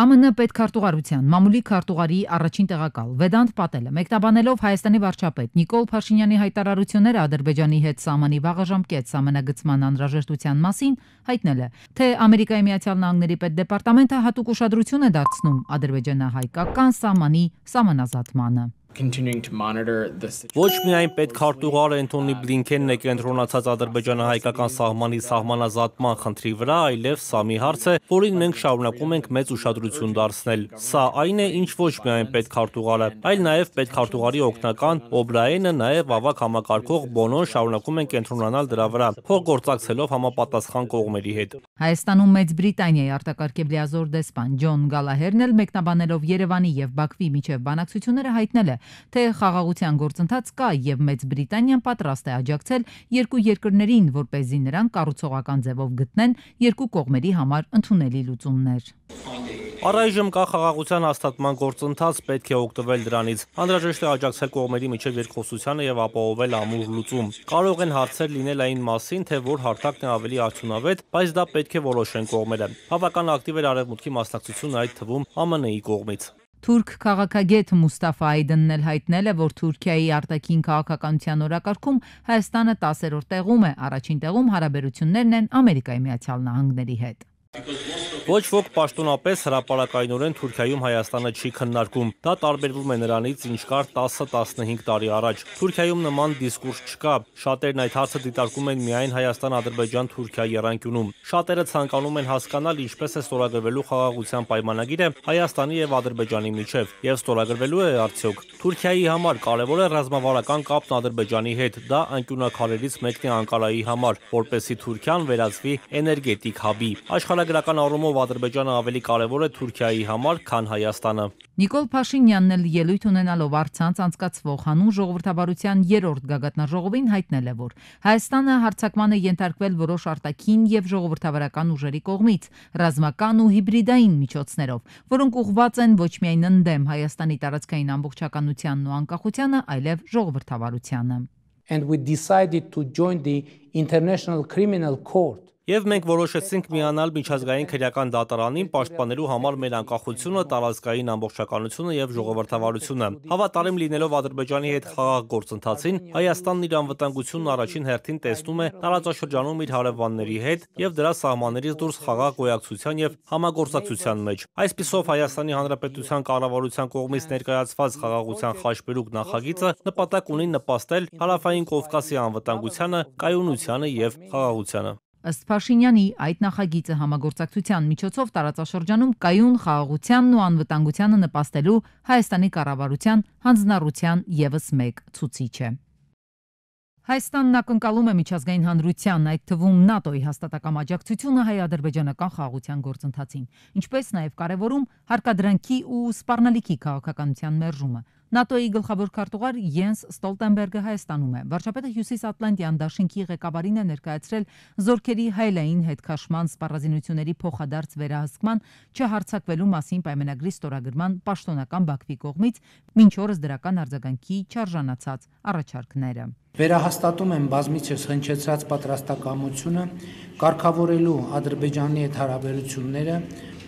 ԱՄՆ պետքարտուղարության մամուլի քարտուղարի առաջին տեղակալ Վեդանտ Պատելը մեկտաբանելով Հայաստանի վարչապետ Նիկոլ Փաշինյանի հայտարարությունները Ադրբեջանի հետ սահմանի վաղը ժամկետ սահմանագծման անհրաժեշտության մասին հայտնել է, թե Ամերիկայի Միացյալ Նահանգների պետդեպարտամենտը հատուկ ուշադրություն է դարձնում ադրբեջանահայկական սահմանի սահմանազատմանը։ Ոչ միայն պետքարտուղար Էնթոնի Բլինքենն է կենտրոնացած ադրբեջանա-հայկական սահմանի սահմանազատման խնդրի վրա, այլև սա մի հարց է, որին մենք շարունակում ենք մեծ ուշադրություն դարձնել։ Սա այն է, ինչ ոչ միայն պետքարտուղարը, այլ նաև պետքարտուղարի օգնական Օբրայենը, նաև ավակ համակարգող Բոնոն շարունակում են կենտրոնանալ դրա վրա, փոխգործակցելով համապատասխան կողմերի հետ։ Հայաստանում Մեծ Բրիտանիայի արտակարգ լիազոր դեսպան Ջոն Գալահերն էլ մեկնաբանելով Երևանի եւ Բաքվի միջև բանակցությունները հայտնել է, թե խաղաղության գործընթաց կա եւ Մեծ Բրիտանիան պատրաստ է աջակցել երկու երկրներին, որ เป զի նրանք կառուցողական ձևով գտնեն երկու կողմերի համար ընդունելի լուծումներ։ Առայժմ կա խաղաղության հաստատման գործընթաց, պետք է օգտվել դրանից։ Անդրաժեշտ է աջակցել կողմերի միջև երկխոսությանը եւ ապահովել ամուր լուծում։ Կարող են հարցեր լինել այն մասին, թե որ հարթակն է ավելի արդյունավետ, բայց դա պետք է որոշեն կողմերը։ Բավական ակտիվ էր արևմուտքի մասնակցությունը այդ թվում ԱՄՆ-ի կողմից։ Թուրք քաղաքագետ Մուստաֆա Այդնն էլ հայտնել է, որ Թուրքիայի արտաքին քաղաքականության օրակարգում Հայաստանը 10-րդ տեղում է, առաջին տեղում հարաբերություններն են Ամերիկայի Միացյալ Նահանգների հետ։ Ոչ ոք պաշտոնապես հրապարակայնորեն Թուրքիայում Հայաստանը չի քննարկում։ Դա տարբերվում է նրանից, ինչ կար 10-15 տարի առաջ։ Թուրքիայում նման դիսկուրս չկա։ Շատերն այդ հարցը դիտարկում են միայն Հայաստան-Ադրբեջան-Թուրքիա երանգյունում։ Շատերը ցանկանում են հասկանալ, ինչպես է ստորագրվելու խաղաղության պայմանագիրը Հայաստանի եւ Ադրբեջանի միջև, եւ ստորագրվելու է արդյոք։ Թուրքիայի համար կարևոր է ռազմավարական կապն Ադրբեջանի հետ։ Դա անկյունակարերից մեկն է Անկարայի համար, որպեսի Թուրքիան վերածվի էներգետիկ հաբի։ Աշխարհ Վարչագրական առումով Ադրբեջանը ավելի կարևոր է Թուրքիայի համար, քան Հայաստանը։ Նիկոլ Փաշինյանն էլ ելույթ ունենալով Արցանց անցկացվող հանուն ժողովրդավարության 3-րդ գագաթնաժողովին հայտնել է, որ Հայաստանը հարցակման է ենթարկվել որոշ արտաքին եւ ժողովրդավարական ուժերի կողմից, ռազմական ու հիբրիդային միջոցներով, որոնք ուղղված են ոչ միայն ընդդեմ Հայաստանի տարածքային ամբողջականությանն ու անկախությանը, այլև ժողովրդավարությանը and we decided to join the International Criminal Court Եվ մենք որոշեցինք միանալ միջազգային քրեական դատարանին պաշտպանելու համար մեր անկախությունը, տարածքային ամբողջականությունը եւ ժողովրդավարությունը։ Հավատարիմ լինելով Ադրբեջանի հետ խաղաղ գործընթացին, Հայաստանն իր անվտանգությունն առաջին հերթին տեսնում է տարածաշրջանում իր հարևանների հետ եւ դրա սահմաններից դուրս խաղաղ գոյակցության եւ համագործակցության մեջ։ Այսպիսով Հայաստանի Հանրապետության կառավարության կողմից ներկայացված խաղաղության խաչբերուկ նախագիծը նպատակ ունի նպաստել Հարավային Կովկասի անվտանգությանը, կայունությանը եւ խաղաղությանը։ Ըստ Փաշինյանի, այդ նախագիծը համագործակցության միջոցով տարածաշրջանում կայուն խաղաղությանն ու անվտանգությանը նպաստելու Հայաստանի կառավարության հանձնառության եւս մեկ ցուցիչ է։ Հայաստանն ակնկալում է միջազգային հանրության, այդ թվում ՆԱՏՕ-ի հաստատակամ աջակցությունը հայ-ադրբեջանական խաղաղության գործընթացին, ինչպես նաև կարևորում հարկադրանքի ու սպառնալիքի քաղաքականության մերժումը։ ՆԱՏՕ-ի գլխավոր քարտուղար Յենս Ստոլտենբերգը Հայաստանում է։ Վարչապետը Հյուսիսատլանտյան դաշինքի ղեկավարին է ներկայացրել զորքերի հայլային հետքաշման սպառազինությունների փոխադարձ վերահսկման չհարցակվելու մասին պայմանագրի ստորագրման պաշտոնական Բաքվի կողմից ոչ օրս դրական արձագանքի չարժանացած առաջարկները։ Վերահաստատում են բազմիցս հնչեցրած պատրաստակամությունը, կարգավորելու Ադրբեջանի հետ հարաբերությունները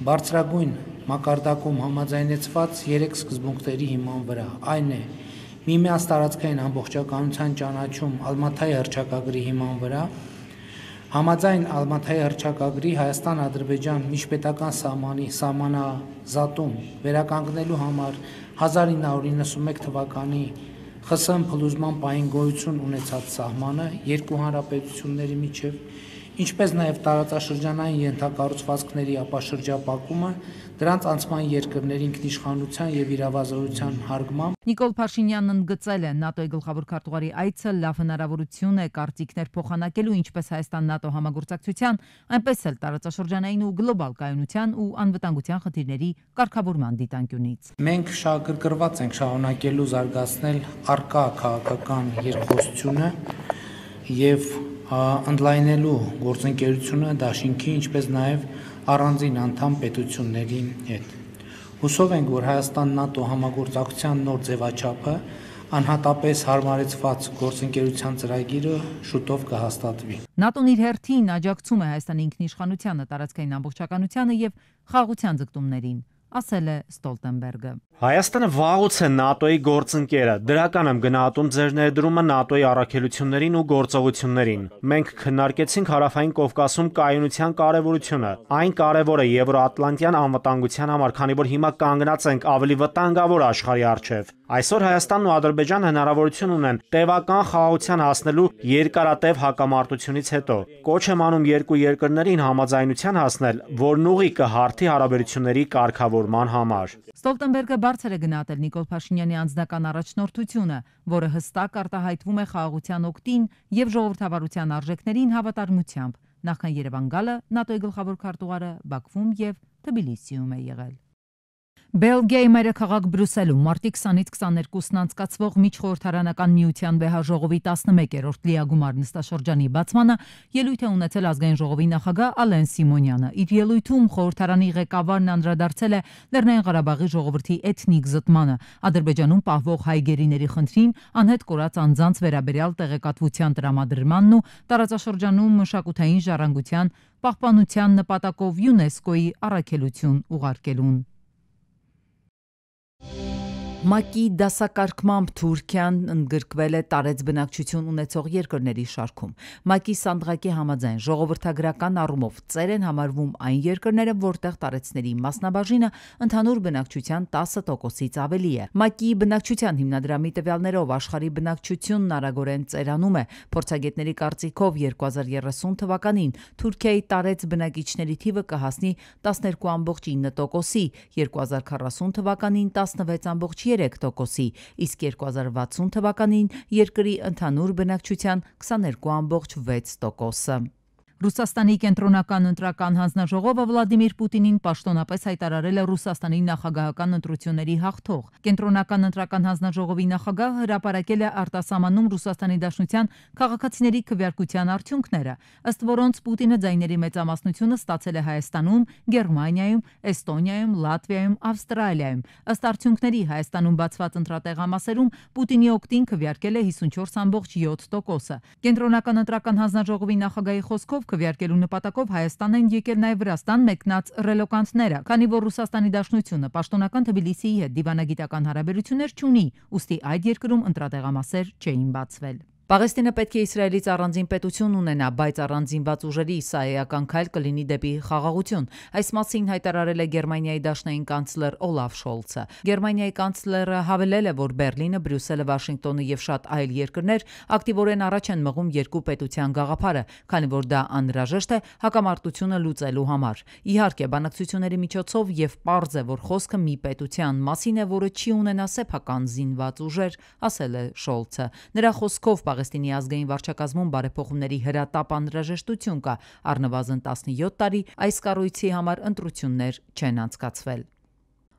բարձրագույն մակարդակում համաձայնեցված երեք սկզբունքների հիման վրա։ Այն է՝ միմյանց տարածքային ամբողջականության ճանաչում Ալմաթայի հռչակագրի հիման վրա, Համաձայն Ալմաթայի հռչակագրի Հայաստան-Ադրբեջան միջպետական սահմանի սահմանազատում վերականգնելու համար 1991 թվականի ԽՍՀՄ փլուզման պայն գոյություն ունեցած սահմանը երկու հանրապետությունների միջև ինչպես նաև տարածաշրջանային ենթակառուցվածքների ապաշրջապակումը, դրանց անցման երկրների ինքնիշխանության եւ իրավազորության հարգմամբ Նիկոլ Փաշինյանն ընդգծել է ՆԱՏՕ-ի գլխավոր քարտուղարի այցը լավ հնարավորություն է կարծիքներ փոխանակելու ինչպես Հայաստան-ՆԱՏՕ համագործակցության, այնպես էլ տարածաշրջանային ու գլոբալ կայունության ու անվտանգության խնդիրների կարգավորման դիտանկյունից։ Մենք շահագրգռված ենք շահոնակելու զարգացնել արկա քաղաքական երկխոսությունը եւ ընդլայնելու գործընկերությունը դաշինքի ինչպես նաև առանձին անդամ պետությունների հետ։ Հուսով ենք, որ Հայաստան-ՆԱՏՕ համագործակցության նոր ձևաչափը անհատապես հարմարեցված գործընկերության ծրագիրը շուտով կհաստատվի։ ՆԱՏՕ-ն իր հերթին աջակցում է Հայաստանի ինքնիշխանությանը, տարածքային ամբողջականությանը եւ խաղաղության ձգտումներին ասել է Ստոլտենբերգը։ Հայաստանը վաղուց է ՆԱՏՕ-ի գործընկերը։ Դրական եմ գնահատում ձեր ներդրումը ՆԱՏՕ-ի առաքելություններին ու գործողություններին։ Մենք քննարկեցինք Հարավային Կովկասում կայունության կարևորությունը։ Այն կարևոր է Եվրոատլանտյան անվտանգության համար, քանի որ հիմա կանգնած ենք ավելի վտանգավոր աշխարհի առջև։ Այսօր Հայաստանն ու Ադրբեջանը հնարավորություն ունեն տևական խաղաղության հասնելու երկարատև հակամարտությունից հետո։ Կոչ եմ անում երկու երկրներին համաձայնության հասնել, որն ուղի կհարթի հարաբերությունների կարգավորումը ձևավորման համար։ Ստոլտենբերգը բարձր է գնահատել Նիկոլ Փաշինյանի անձնական առաջնորդությունը, որը հստակ արտահայտվում է խաղաղության օկտին եւ ժողովրդավարության արժեքներին հավատարմությամբ։ Նախքան Երևան գալը ՆԱՏՕ-ի գլխավոր քարտուղարը Բաքվում եւ Թբիլիսիում է եղել։ Բելգիայի մայրաքաղաք Բրյուսելում մարտի 20-ից 22-ն անցկացվող միջխորհրդարանական միության վեհաժողովի 11-րդ լիագումար նստաշրջանի բացմանը ելույթ է ունեցել ազգային ժողովի նախագահ Ալեն Սիմոնյանը։ Իր ելույթում խորհրդարանի ղեկավարն անդրադարձել է Լեռնային Ղարաբաղի ժողովրդի էթնիկ զտմանը, Ադրբեջանում պահվող հայ գերիների խնդրին, անհետ կորած անձանց վերաբերյալ տեղեկատվության տրամադրմանն ու տարածաշրջանում մշակութային ժառանգության պահպանության նպատակով ՅՈՒՆԵՍԿՕ-ի առաքելություն ուղարկելուն։ ՄԱԿ-ի դասակարգմամբ Թուրքիան ընդգրկվել է տարեց բնակչություն ունեցող երկրների շարքում։ ՄԱԿ-ի սանդղակի համաձայն ժողովրդագրական առումով ծեր են համարվում այն երկրները, որտեղ տարեցների մասնաբաժինը ընդհանուր բնակչության 10%-ից ավելի է։ ՄԱԿ-ի բնակչության հիմնադրամի տվյալներով աշխարհի բնակչությունն արագորեն ծերանում է։ Փորձագետների կարծիքով 2030 թվականին Թուրքիայի տարեց բնակիչների թիվը կհասնի 12.9%-ի, 2040 թվականին 16.5 3%-ի, իսկ 2060 թվականին երկրի ընդհանուր բնակչության 22.6%-ը։ Ռուսաստանի կենտրոնական ընտրական հանձնաժողովը Վլադիմիր Պուտինին պաշտոնապես հայտարարել է Ռուսաստանի նախագահական ընտրությունների հաղթող։ Կենտրոնական ընտրական հանձնաժողովի նախագահը հրապարակել է արտասահմանում Ռուսաստանի Դաշնության քաղաքացիների քվեարկության արդյունքները, ըստ որոնց Պուտինը ձայների մեծամասնությունը ստացել է Հայաստանում, Գերմանիայում, Էստոնիայում, Լատվիայում, Ավստրալիայում։ Ըստ արդյունքների Հայաստանում բացված ընտրատեղամասերում Պուտինի օկտին քվեարկել է 54.7%-ը։ Կենտրոնական ընտրական հանձնաժողովի նախագահի խոսքով քվեարկելու նպատակով Հայաստան են եկել նաև Վրաստան մեկնած ռելոկանտները, քանի որ Ռուսաստանի Դաշնությունը պաշտոնական Թբիլիսիի հետ դիվանագիտական հարաբերություններ չունի, ուստի այդ երկրում ընտրատեղամասեր չէին բացվել։ Պաղեստինը պետք է Իսրայելից առանձին պետություն ունենա, բայց առանձինված ուժերի սահեական քայլ կլինի դեպի խաղաղություն։ Այս մասին հայտարարել է Գերմանիայի դաշնային կանցլեր Օլաֆ Շոլցը։ Գերմանիայի կանցլերը հավելել է, որ Բեռլինը, Բրյուսելը, Վաշինգտոնը եւ շատ այլ երկրներ ակտիվորեն առաջ են մղում երկու պետության գաղափարը, քանի որ դա անհրաժեշտ է հակամարտությունը լուծելու համար։ Իհարկե, բանակցությունների միջոցով եւ պարզ է, որ խոսքը մի պետության մասին է, որը չի ունենա սեփական զինված ուժեր, ասել է Շոլցը։ Նրա խոսքով Աղեստինի ազգային վարչակազմում բարեփոխումների հրատապ անհրաժեշտություն կա, առնվազն 17 տարի այս կառույցի համար ընտրություններ չեն անցկացվել։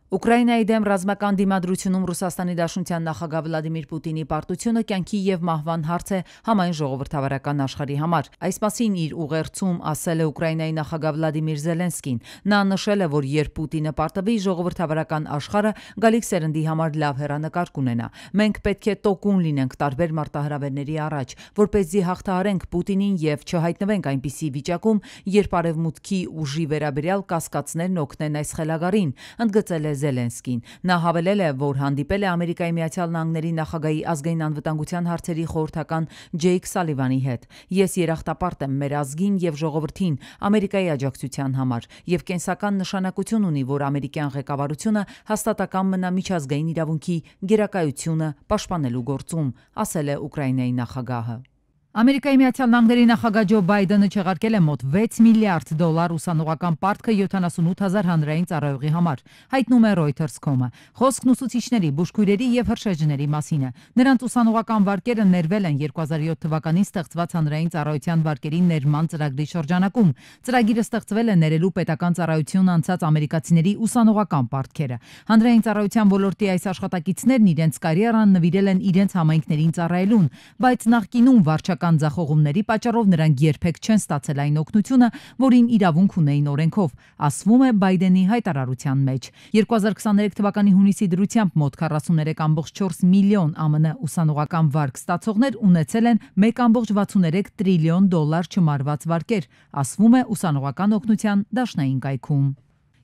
Ուկրաինայի դեմ ռազմական դիմադրությունում Ռուսաստանի Դաշնության նախագահ Վլադիմիր Պուտինի պարտությունը կյանքի եւ մահվան հարց է համայն ժողովրդավարական աշխարհի համար։ Այս մասին իր ուղերձում ասել է Ուկրաինայի նախագահ Վլադիմիր Զելենսկին։ Նա նշել է, որ երբ Պուտինը պարտվի ժողովրդավարական աշխարհը գալիք սերնդի համար լավ հերանեկար կունենա։ Մենք պետք է տոկուն լինենք տարբեր մարտահրավերների առաջ, որ เป զի հաղթահարենք Պուտինին եւ չհայտնվենք այնպիսի վիճակում, երբ արևմուտքի ուժի վերաբերյալ կասկածներն օգնեն այս խելագարին, ընդգծել է Զելենսկին։ Նա հավելել է, որ հանդիպել է Ամերիկայի Միացյալ Նահանգների նախագահի ազգային անվտանգության հարցերի խորհրդական Ջեյք Սալիվանի հետ։ Ես երախտապարտ եմ մեր ազգին եւ ժողովրդին Ամերիկայի աջակցության համար եւ կենսական նշանակություն ունի, որ ամերիկյան ղեկավարությունը հաստատակամ մնա միջազգային իրավունքի գերակայությունը պաշտպանելու գործում, ասել է Ուկրաինայի նախագահը։ Ամերիկայի Միացյալ Նահանգների նախագահ Ջո Բայդենը չեղարկել է մոտ 6 միլիարդ դոլար ուսանողական պարտքը 78000 հանրային ծառայողի համար, հայտնում է Reuters.com-ը։ Խոսքն ուսուցիչների, բուժքույրերի եւ հրշեջների մասին է։ Նրանց ուսանողական վարկերը ներվել են 2007 թվականին ստեղծված հանրային ծառայության վարկերի ներման ծրագրի շրջանակում։ Ծրագիրը ստեղծվել է ներելու պետական ծառայություն անցած ամերիկացիների ուսանողական պարտքերը։ Հանրային ծառայության ոլորտի այս աշխատակիցներն իրենց կարիերան նվիրել են իրենց համայնքներին ծառայելուն, բայց նախկինում վարչական քաղաքական ձախողումների պատճառով նրանք երբեք չեն ստացել այն օգնությունը, որին իրավունք ունեին օրենքով, ասվում է Բայդենի հայտարարության մեջ։ 2023 թվականի հունիսի դրությամբ մոտ 43.4 միլիոն ԱՄՆ ուսանողական վարկ ստացողներ ունեցել են 1.63 տրիլիոն դոլար չմարված վարկեր, ասվում է ուսանողական օգնության դաշնային կայքում։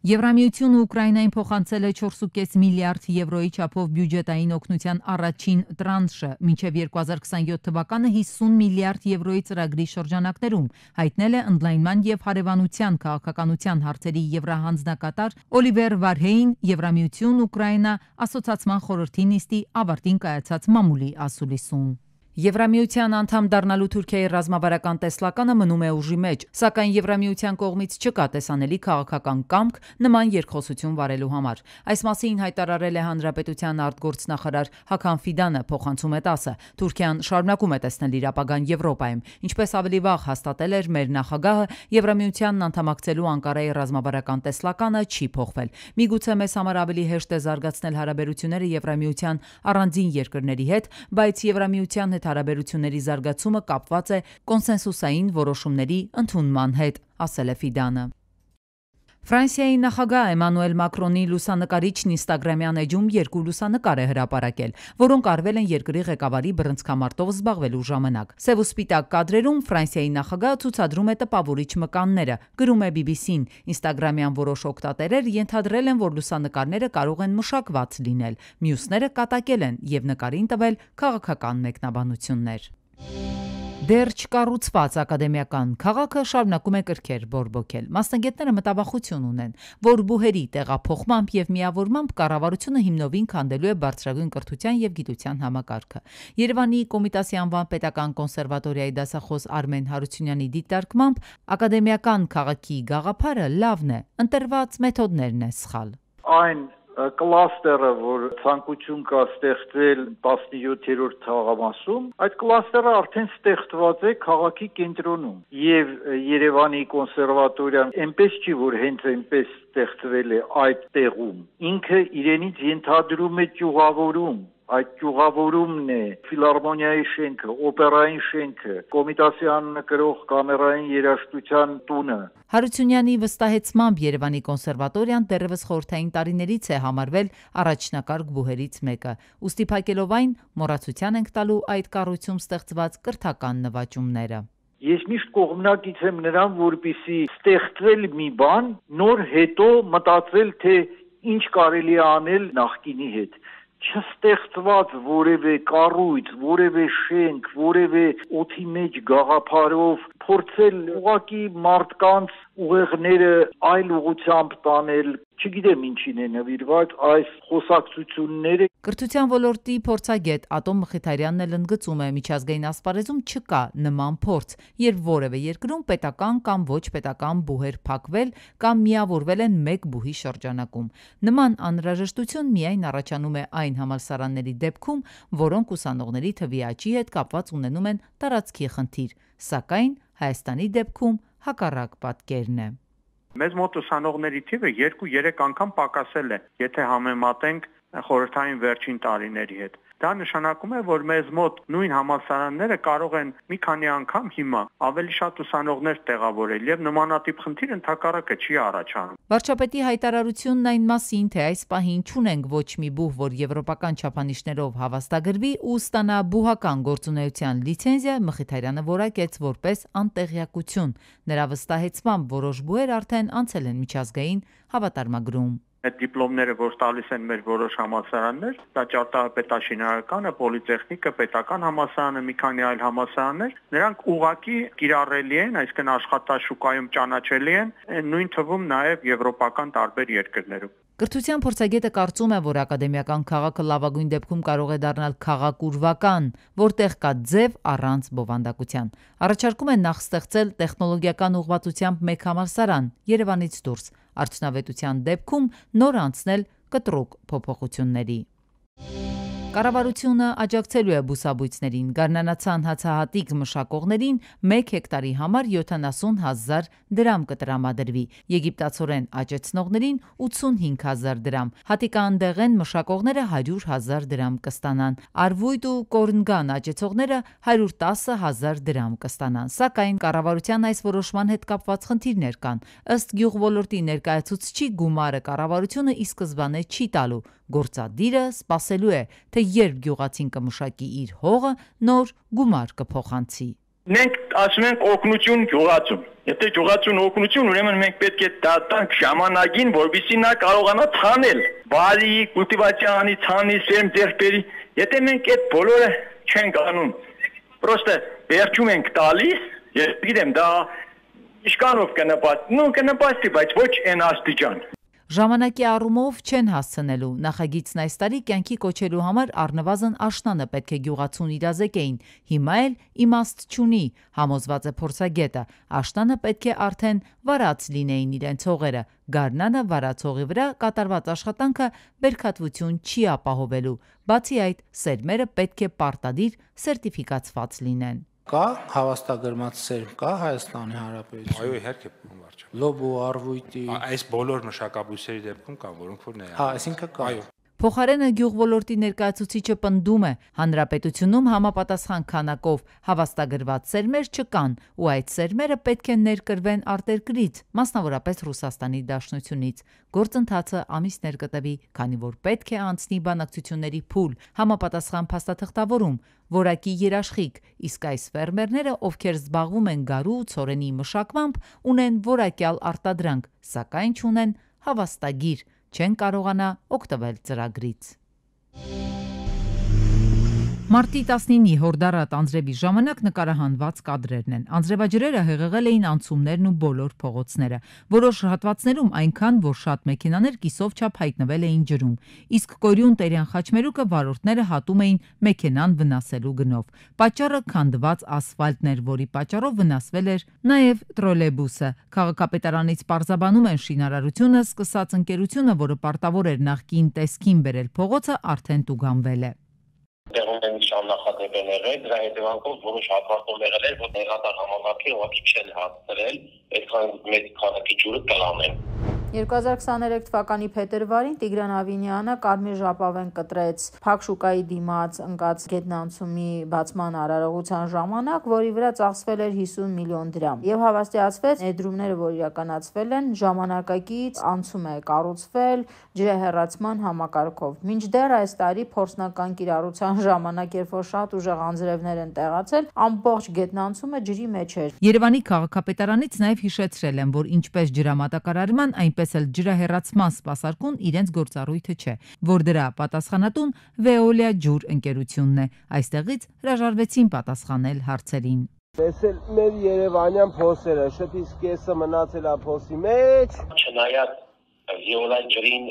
Եվրամիությունը Ուկրաինային փոխանցել է 4.5 միլիարդ եվրոյի չափով բյուջետային օգնության առաջին տրանշը, մինչև 2027 թվականը 50 միլիարդ եվրոյի ծրագրի շրջանակներում, հայտնել է ընդլայնման եւ հարևանության քաղաքականության հարցերի եվրահանձնակատար Օլիվեր Վարհեին Եվրամիություն Ուկրաինա ասոցիացիան խորհրդի նիստի ավարտին կայացած մամուլի ասուլիսում։ Եվրամիության անդամ դառնալու Թուրքիայի ռազմավարական տեսլականը մնում է ուժի մեջ, սակայն Եվրամիության կողմից չկա տեսանելի քաղաքական կամք նման երկխոսություն վարելու համար։ Այս մասին հայտարարել է Հանրապետության արտգործնախարար Հական Ֆիդանը փոխանցում է 10-ը։ Թուրքիան շարունակում է տեսնել իր ապագան Եվրոպայում, ինչպես ավելի վաղ հաստատել էր մեր նախագահը, Եվրամիությանն անդամակցելու Անկարայի ռազմավարական տեսլականը չի փոխվել։ Միգուցե մեզ համար ավելի հեշտ է զարգացնել հարաբերությունները Եվրամիության առանձին երկրների հետ, բայց Եվրամիության հետ հետ հարաբերությունների զարգացումը կապված է կոնսենսուսային որոշումների ընդունման հետ, ասել է Ֆիդանը։ Ֆրանսիայի նախագահ Էմանուել Մակրոնի լուսանկարիչն Instagram-յան էջում երկու լուսանկար է հրապարակել, որոնք արվել են երկրի ղեկավարի բռնցքամարտով զբաղվելու ժամանակ։ Սև ու սպիտակ կադրերում Ֆրանսիայի նախագահը ցուցադրում է տպավորիչ մկանները, գրում է BBC-ն։ Instagram-յան որոշ օգտատերեր ենթադրել են, որ լուսանկարները կարող են մշակված լինել։ Մյուսները կատակել են եւ նկարին տվել քաղաքական մեկնաբանություններ։ Thank you Դեռ չկառուցված ակադեմիական քաղաքը շարունակում է կրքեր բորբոքել։ Մասնագետները մտավախություն ունեն, որ բուհերի տեղափոխմամբ եւ միավորմամբ կառավարությունը հիմնովին քանդելու է բարձրագույն կրթության եւ գիտության համակարգը։ Երևանի Կոմիտասի անվան պետական կոնսերվատորիայի դասախոս Արմեն Հարությունյանի դիտարկմամբ ակադեմիական քաղաքի գաղափարը լավն է, ընտրված մեթոդներն է սխալ։ Այն կլաստերը, որ ցանկություն կա ստեղծել 17-րդ թաղամասում, այդ կլաստերը արդեն ստեղծված է քաղաքի կենտրոնում եւ Երևանի կոնսերվատորիան այնպես չի, որ հենց այնպես ստեղծվել է այդ տեղում։ Ինքը իրենից ենթադրում է ճյուղավորում այդ ճյուղավորումն է ֆիլարմոնիայի շենքը, օպերային շենքը, կոմիտասյան նկրող կամերային երաժշտության տունը։ Հարությունյանի վստահեցմամբ Երևանի կոնսերվատորիան դեռևս խորթային տարիներից է համարվել առաջնակարգ բուհերից մեկը։ Ոստի փակելով այն մոռացության ենք տալու այդ կառույցում ստեղծված կրթական նվաճումները։ Ես միշտ կողմնակից եմ նրան, որպիսի ստեղծել մի բան, նոր հետո մտածել թե ինչ կարելի է անել նախկինի հետ չստեղծված որևէ կառույց, որևէ շենք, որևէ օթի մեջ գաղափարով փորձել ուղակի մարդկանց ուղեղները այլ ուղությամբ տանել չգիտեմ ինչին է նվիրված այս խոսակցությունները։ Կրթության ոլորտի փորձագետ Ատոմ Մխիթարյանն էլ ընդգծում է միջազգային ասպարեզում չկա նման փորձ, երբ որևէ երկրում պետական կամ ոչ պետական բուհեր փակվել կամ միավորվել են մեկ բուհի շրջանակում։ Նման անհրաժեշտություն միայն առաջանում է այն համալսարանների դեպքում, որոնք ուսանողների թվի աճի հետ կապված ունենում են տարածքի խնդիր, սակայն Հայաստանի դեպքում հակառակ պատկերն է։ Մեզ մոտ ուսանողների թիվը 2-3 անգամ պակասել է, եթե համեմատենք խորհրդային վերջին տարիների հետ։ Դա նշանակում է, որ մեզ մոտ նույն համալսարանները կարող են մի քանի անգամ հիմա ավելի շատ ուսանողներ տեղավորել եւ նմանատիպ խնդիր ընդհակառակը չի առաջանում։ Վարչապետի հայտարարությունն այն մասին, թե այս պահին չունենք ոչ մի բուհ, որ եվրոպական չափանիշներով հավաստագրվի ու ստանա բուհական գործունեության լիցենզիա, Մխիթարյանը որակեց որպես անտեղյակություն։ Նրա վստահեցմամբ որոշ բուհեր արդեն անցել են միջազգային հավատարմագրում այդ դիպլոմները, որ տալիս են մեր որոշ համալսարաններ, դա ճարտարապետ պետաշինարականը, պոլիտեխնիկը, պետական համալսարանը, մի քանի այլ համալսարաններ, նրանք ուղակի կիրառելի են, այսինքն աշխատաշուկայում ճանաչելի են, նույն թվում նաև եվրոպական տարբեր երկրներում։ Կրթության փորձագետը կարծում է, որ ակադեմիական քաղաքը լավագույն դեպքում կարող է դառնալ քաղաքուրվական, որտեղ կա ձև առանց բովանդակության։ Առաջարկում են նախ ստեղծել տեխնոլոգիական ուղղվածությամբ մեկ համալսարան Երևանից դուրս, արդյունավետության դեպքում նոր անցնել կտրուկ փոփոխությունների։ Կառավարությունը աջակցելու է բուսաբույծերին։ Գարնանացան հացահատիկ մշակողներին 1 հեկտարի համար 70 հազար դրամ կտրամադրվի, եգիպտացորեն աճեցնողներին 85 հազար դրամ, հատիկաանդեղեն մշակողները 100 հազար դրամ կստանան, արվույթ ու կորնգան աճեցողները 110 հազար դրամ կստանան։ Սակայն կառավարության այս որոշման հետ կապված խնդիրներ կան։ Ըստ գյուղ ոլորտի ներկայացուցիչի գումարը կառավարությունը ի սկզբանե չի տալու Գործադիրը սպասելու է, թե երբ գյուղացին կմշակի իր հողը, նոր գումար կփոխանցի։ Մենք ասում ենք օգնություն գյուղացուն։ Եթե գյուղացուն օգնություն, ուրեմն մենք պետք է դա տանք ժամանակին, որովհետև նա կարողանա ցանել, բարի կուլտիվացիանի ցանի ծեմ ձերբերի։ Եթե մենք այդ բոլորը չենք անում, պրոստը վերջում ենք տալիս, ես գիտեմ, դա իշկանով կնպաստ, նո կնպաստի, բայց ոչ այն աստիճան։ Ժամանակի առումով չեն հասցնելու։ Նախագիծն այս տարի կյանքի կոչելու համար առնվազն աշնանը պետք է գյուղացուն իրազեկեին։ Հիմա էլ իմաստ չունի, համոզված է փորձագետը։ Աշնանը պետք է արդեն վարած լինեին իրենց հողերը։ Գարնանը վարած հողի վրա կատարված աշխատանքը բերքատվություն չի ապահովելու։ Բացի այդ, սերմերը պետք է պարտադիր սերտիֆիկացված լինեն։ Կա հավաստագրված սերմ կա Հայաստանի Հանրապետություն։ Այո, իհարկե, վարչապետ։ Լոբո արվույթի։ Այս բոլոր մշակաբույսերի դեպքում կա, որոնք որ նայ։ Հա, այսինքն կա։ Այո։ Փոխարենը գյուղվոլորտի ներկայացուցիչը պնդում է. հանրապետությունում համապատասխան քանակով հավաստագրված սերմեր չկան ու այդ սերմերը պետք է ներկրվեն արտերկրից, մասնավորապես Ռուսաստանի Դաշնությունից։ Գործընթացը ամիսներ կտևի, քանի որ պետք է անցնի բանակցությունների փուլ, համապատասխան փաստաթղթավորում, որակի երաշխիք, իսկ այս ֆերմերները, ովքեր զբաղվում են գարու ու ցորենի մշակմամբ, ունեն որակյալ արտադրանք, սակայն չունեն հավաստագիր չեն կարողանա օգտվել ծրագրից։ Thank you Մարտի 19-ի Հորդարատ անձրևի ժամանակ նկարահանված կադրերն են։ Անձրևաջրերը հեղեղել էին անցումներն ու բոլոր փողոցները։ Որոշ հատվածներում այնքան, որ շատ մեքենաներ կիսով չափ հայտնվել էին ջրում, իսկ Կորյուն Տերյան Խաչմերուկը վարորդները հատում էին մեքենան վնասելու գնով։ Պատճառը քանդված ասֆալտն էր, որի պատճառով վնասվել էր նաև տրոլեյբուսը։ Քաղաքապետարանից պարզաբանում են շինարարությունը սկսած ընկերությունը, որը պարտավոր էր նախկին տեսքին բերել փողոցը, արդեն տուգանվել է տեղում է միշտ նախադեպեր եղել, դրա հետևանքով որոշ հակարտոն եղել էր, որ ներգատար համակարգի ուղղակի չեն հասցրել, այսքան մեծ քանակի ջուրը տրամել։ 2023 թվականի փետրվարին Տիգրան Ավինյանը Կարմիր ժապավեն կտրեց Փակշուկայի դիմաց ընկած գետնանցումի բացման արարողության ժամանակ, որի վրա ծախսվել էր 50 միլիոն դրամ։ Եվ հավաստիացվեց ներդրումները, որ իրականացվել են, ժամանակակից անցում է կառուցվել ջրահեռացման համակարգով։ Մինչդեռ այս տարի փորձնական կիրառության ժամանակ, երբ որ շատ ուժեղ անձրևներ են տեղացել, ամբողջ գետնանցումը ջրի մեջ էր։ Երևանի քաղաքապետարանից նաև հիշեցրել են, որ ինչպես ջրամատակարարման, այնպես այդպես էլ ջրահեռացման սպասարկուն իրենց գործառույթը չէ, որ դրա պատասխանատուն Veolia ջուր ընկերությունն է։ Այստեղից հրաժարվեցին պատասխանել հարցերին։ Տեսել մեր Երևանյան փոսերը, շփից կեսը մնացել է փոսի մեջ։ Չնայած Veolia ջրին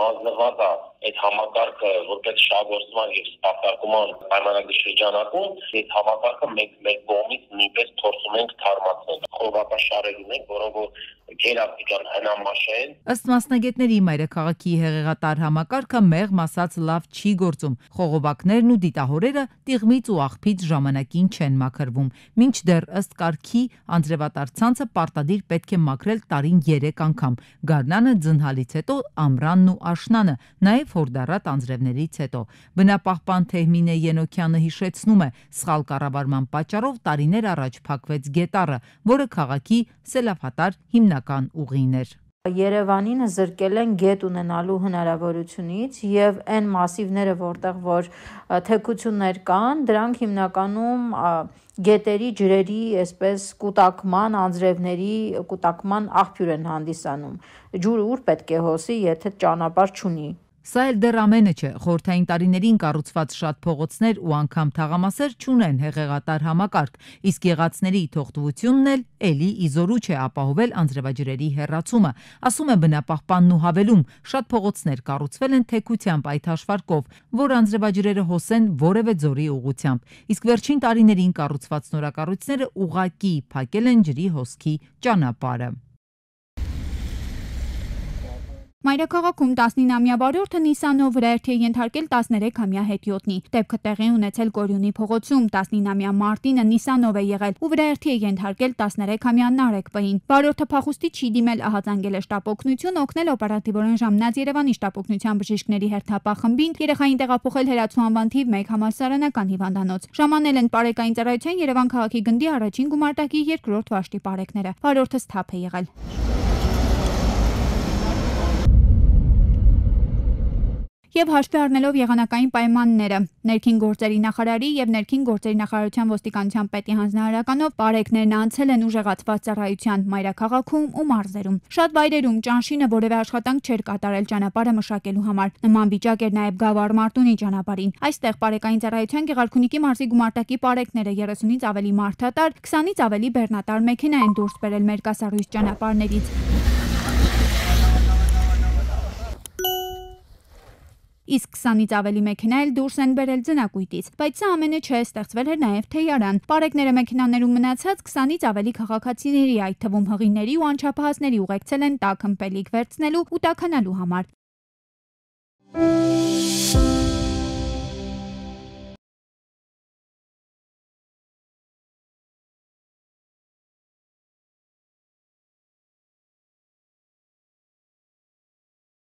հանձնված է այդ համակարգը որպես շահգործման եւ սպարտակման պայմանագրշրջանակում այդ համակարգը մեկ մեկ կողմից նույնպես փորձում ենք թարմացնել խորհրդաշարերին են որոնք որ ջերապիջան հնամաշեն ըստ մասնագետների մայրաքաղաքի հեղեղատար համակարգը մեղմ ասած լավ չի գործում խողովակներն ու դիտահորերը տիղմից ու աղբից ժամանակին չեն մաքրվում մինչդեռ ըստ կարգի անձրևատար ցանցը պարտադիր պետք է մաքրել տարին 3 անգամ գարնանը ձնհալից հետո ամրանն ու աշնանը նաեւ նաև հորդարատ անձրևներից հետո։ Բնապահպան Թեհմինե Ենոքյանը հիշեցնում է, սխալ կառավարման պատճառով տարիներ առաջ փակվեց գետառը, որը քաղաքի սելավատար հիմնական ուղին էր։ Երևանին զրկել են գետ ունենալու հնարավորությունից եւ այն մասիվները, որտեղ որ թեկություններ կան, դրանք հիմնականում գետերի ջրերի, այսպես կուտակման, անձրևների կուտակման աղբյուր են հանդիսանում։ Ջուրը ուր պետք է հոսի, եթե ճանապարհ չունի Սա էլ դեռ ամենը չէ, խորթային տարիներին կառուցված շատ փողոցներ ու անգամ թաղամասեր չունեն հեղեղատար համակարգ, իսկ եղածների թողտվությունն էլ ելի իզորու չէ ապահովել անձրևաջրերի հեռացումը, ասում է բնապահպանն ու հավելում, շատ փողոցներ կառուցվել են թեկությամբ այդ հաշվարկով, որ անձրևաջրերը հոսեն որևէ ձորի ուղությամբ, իսկ վերջին տարիներին կառուցված նորակառույցները ուղակի փակել են ջրի հոսքի ճանապարհը։ Մայրաքաղաքում 19-ամյա վարորդը Նիսանով վրայրթի է ենթարկել 13-ամյա հետիոտնի։ Դեպքը տեղի ունեցել Գորյունի փողոցում 19-ամյա Մարտինը Նիսանով է եղել ու վրայրթի է ենթարկել 13-ամյա Նարեկ Պային։ Վարորդը փախուստի չի դիմել, ահազանգել է շտապօգնություն, օգնել օպերատիվորեն ժամնած Երևանի շտապօգնության բժիշկների հերթապահխմբին, երեխային տեղափոխել Հերացու անվան թիվ 1 համալսարանական հիվանդանոց։ Ժամանել են Պարեկային ծառայության Երևան քաղաքի գնդի առաջին գումարտակի երկրորդ վաշտի պարեկները։ Վարորդը սթափ է եղել։ եւ հաշվի առնելով եղանակային պայմանները։ Ներքին գործերի նախարարի եւ ներքին գործերի նախարարության ոստիկանության պետի հանձնարարականով բարեկներն անցել են ուժեղացված ծառայության մայրաքաղաքում ու մարզերում։ Շատ վայրերում ճանշինը որևէ աշխատանք չէր կատարել ճանապարհը մշակելու համար։ Նման վիճակ էր նաեւ Գավառ Մարտունի ճանապարհին։ Այստեղ բարեկային ծառայության Գեղարքունիքի մարզի գումարտակի բարեկները 30-ից ավելի մարդատար, 20-ից ավելի բեռնատար մեքենա են դուրս բերել Մերկասարույց ճանապարհներից։ իսկ 20-ից ավելի մեքենա էլ դուրս են բերել ձնակույտից։ Բայց սա ամենը չէ, ստեղծվել էր նաև թեյարան։ Պարեկները մեքենաներում մնացած 20-ից ավելի քաղաքացիների, այդ թվում հղիների ու անչափահասների ուղեկցել են տաք ըմպելիք վերցնելու ու տականալու համար։ Thank you